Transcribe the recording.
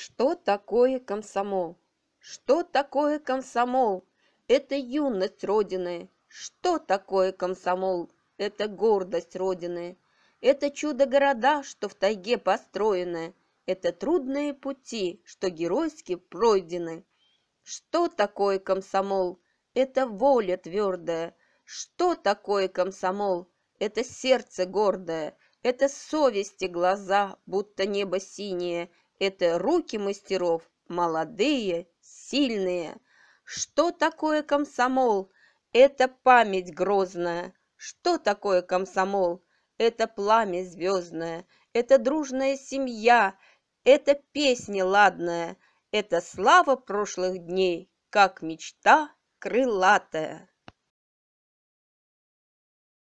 Что такое комсомол? Что такое комсомол? Это юность Родины. Что такое комсомол? Это гордость Родины. Это чудо-города, что в тайге построены. Это трудные пути, что геройски пройдены. Что такое комсомол? Это воля твердая. Что такое комсомол? Это сердце гордое. Это совести глаза, будто небо синее. Это руки мастеров, молодые, сильные. Что такое комсомол? Это память грозная. Что такое комсомол? Это пламя звездное, это дружная семья, это песня ладная, это слава прошлых дней, как мечта крылатая.